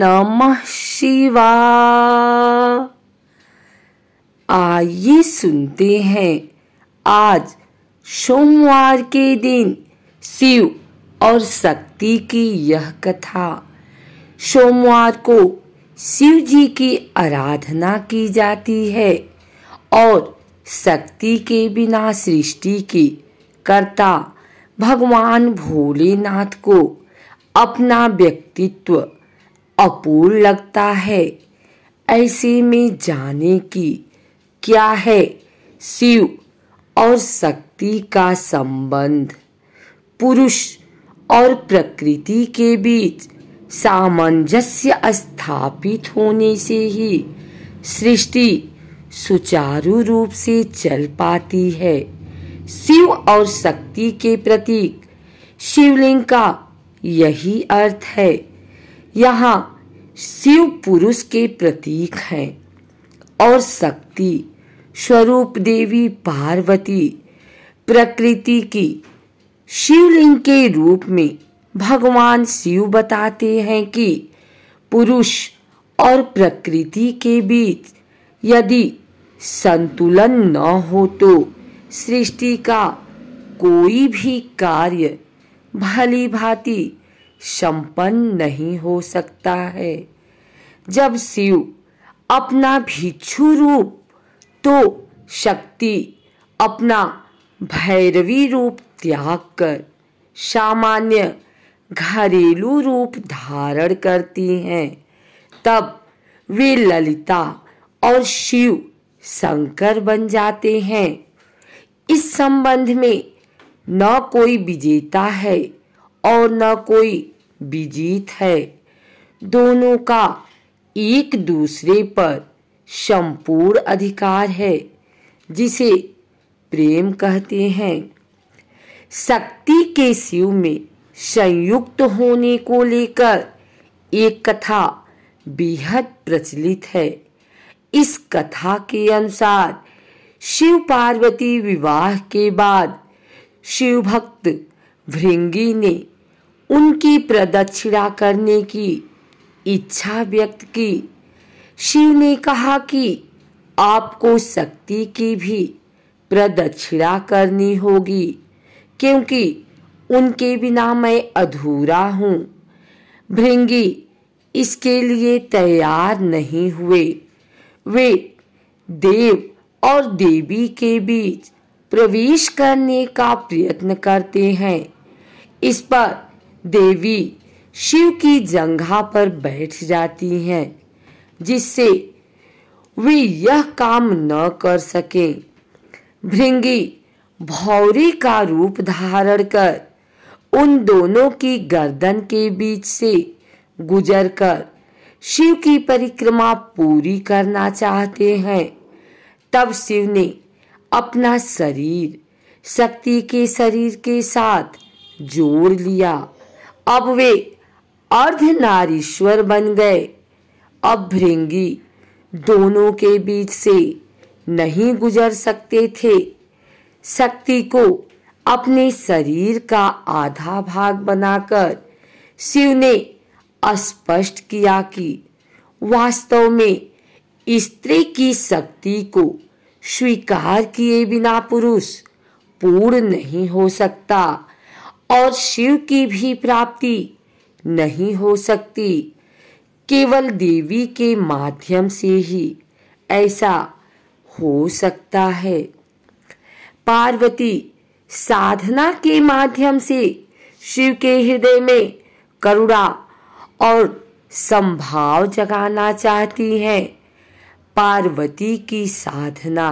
नमः शिवा आइए सुनते हैं आज सोमवार के दिन शिव और शक्ति की यह कथा सोमवार को शिव जी की आराधना की जाती है और शक्ति के बिना सृष्टि की कर्ता भगवान भोलेनाथ को अपना व्यक्तित्व अपूर्ण लगता है ऐसे में जाने की क्या है शिव और शक्ति का संबंध पुरुष और प्रकृति के बीच सामंजस्य स्थापित होने से ही सृष्टि सुचारू रूप से चल पाती है शिव और शक्ति के प्रतीक शिवलिंग का यही अर्थ है यहाँ शिव पुरुष के प्रतीक है और शक्ति स्वरूप देवी पार्वती प्रकृति की शिवलिंग के रूप में भगवान शिव बताते हैं कि पुरुष और प्रकृति के बीच यदि संतुलन न हो तो सृष्टि का कोई भी कार्य भली भांति संपन्न नहीं हो सकता है जब शिव अपना भिक्षु रूप तो शक्ति अपना भैरवी रूप त्याग कर सामान्य घरेलू रूप धारण करती हैं तब वे ललिता और शिव शंकर बन जाते हैं इस संबंध में न कोई विजेता है और न कोई विजीत है दोनों का एक दूसरे पर संपूर्ण अधिकार है जिसे प्रेम कहते हैं शक्ति के शिव में संयुक्त होने को लेकर एक कथा बेहद प्रचलित है इस कथा के अनुसार शिव पार्वती विवाह के बाद शिव भक्त भृंगी ने उनकी प्रदक्षिणा करने की इच्छा व्यक्त की शिव ने कहा कि आपको शक्ति की भी प्रदक्षिणा करनी होगी क्योंकि उनके बिना मैं अधूरा हूँ भृंगी इसके लिए तैयार नहीं हुए वे देव और देवी के बीच प्रवेश करने का प्रयत्न करते हैं इस पर देवी शिव की जंघा पर बैठ जाती हैं जिससे वे यह काम न कर सके भृंगी भौरी का रूप धारण कर उन दोनों की गर्दन के बीच से गुजरकर शिव की परिक्रमा पूरी करना चाहते हैं तब शिव ने अपना शरीर शक्ति के शरीर के साथ जोड़ लिया अब वे अर्धनारीश्वर बन गए अब भृंगी दोनों के बीच से नहीं गुजर सकते थे शक्ति को अपने शरीर का आधा भाग बनाकर शिव ने अस्पष्ट किया कि वास्तव में स्त्री की शक्ति को स्वीकार किए बिना पुरुष पूर्ण नहीं हो सकता और शिव की भी प्राप्ति नहीं हो सकती केवल देवी के माध्यम से ही ऐसा हो सकता है पार्वती साधना के माध्यम से शिव के हृदय में करुणा और संभाव जगाना चाहती है पार्वती की साधना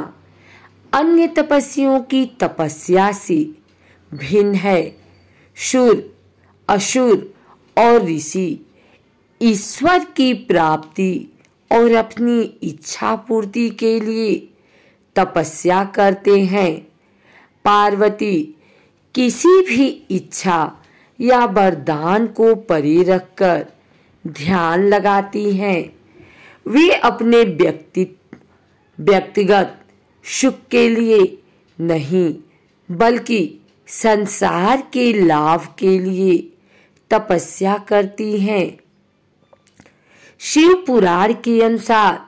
अन्य तपस्वियों की तपस्या से भिन्न है शुर अशुर और ऋषि ईश्वर की प्राप्ति और अपनी इच्छा पूर्ति के लिए तपस्या करते हैं पार्वती किसी भी इच्छा या वरदान को परे रखकर ध्यान लगाती हैं वे अपने व्यक्ति व्यक्तिगत सुख के लिए नहीं बल्कि संसार के लाभ के लिए तपस्या करती हैं शिव पुराण के अनुसार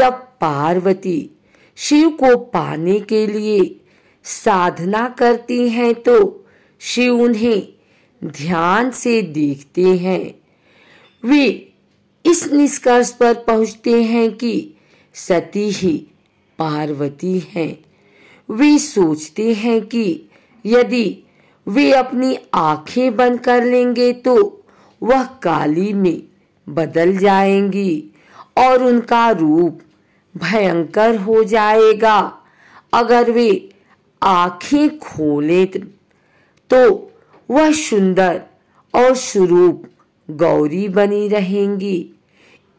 जब पार्वती शिव को पाने के लिए साधना करती हैं तो शिव उन्हें ध्यान से देखते हैं वे इस निष्कर्ष पर पहुंचते हैं कि सती ही पार्वती हैं वे सोचते हैं कि यदि वे अपनी आंखें बंद कर लेंगे तो वह काली में बदल जाएंगी और उनका रूप भयंकर हो जाएगा अगर वे आंखें खोले तो वह सुंदर और स्वरूप गौरी बनी रहेंगी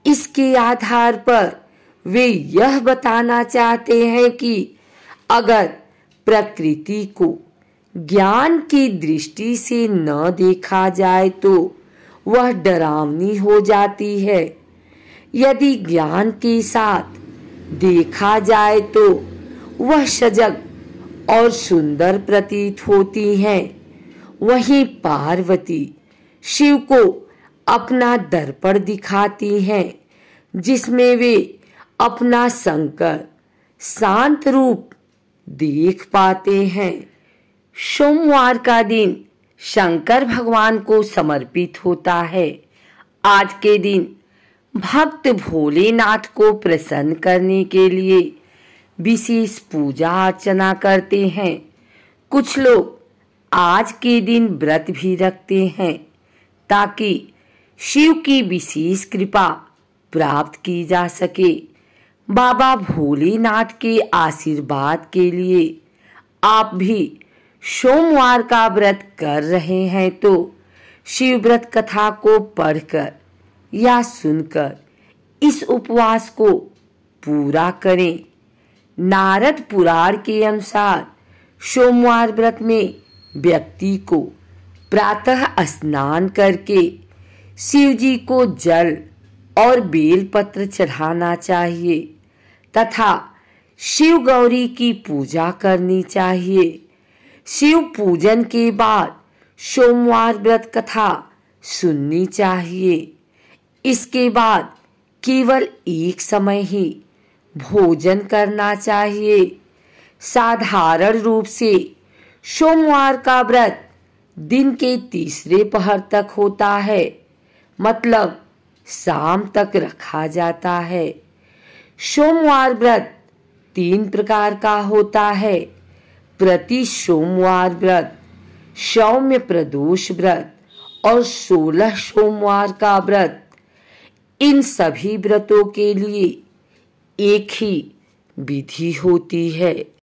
इसके आधार पर वे यह बताना चाहते हैं कि अगर प्रकृति को ज्ञान की दृष्टि से न देखा जाए तो वह डरावनी हो जाती है यदि ज्ञान के साथ देखा जाए तो वह सजग और सुंदर प्रतीत होती है वहीं पार्वती शिव को अपना दर्पण दिखाती हैं जिसमें वे अपना संकर शांत रूप देख पाते हैं सोमवार का दिन शंकर भगवान को समर्पित होता है आज के दिन भक्त भोलेनाथ को प्रसन्न करने के लिए विशेष पूजा अर्चना करते हैं कुछ लोग आज के दिन व्रत भी रखते हैं ताकि शिव की विशेष कृपा प्राप्त की जा सके बाबा भोलेनाथ के आशीर्वाद के लिए आप भी सोमवार का व्रत कर रहे हैं तो शिव व्रत कथा को पढ़कर या सुनकर इस उपवास को पूरा करें नारद पुराण के अनुसार सोमवार व्रत में व्यक्ति को प्रातः स्नान करके शिव जी को जल और बेलपत्र चढ़ाना चाहिए तथा शिव गौरी की पूजा करनी चाहिए शिव पूजन के बाद सोमवार व्रत कथा सुननी चाहिए इसके बाद केवल एक समय ही भोजन करना चाहिए साधारण रूप से सोमवार का व्रत दिन के तीसरे पहर तक होता है मतलब शाम तक रखा जाता है सोमवार व्रत तीन प्रकार का होता है प्रति सोमवार व्रत सौम्य प्रदोष व्रत और सोलह सोमवार का व्रत इन सभी व्रतों के लिए एक ही विधि होती है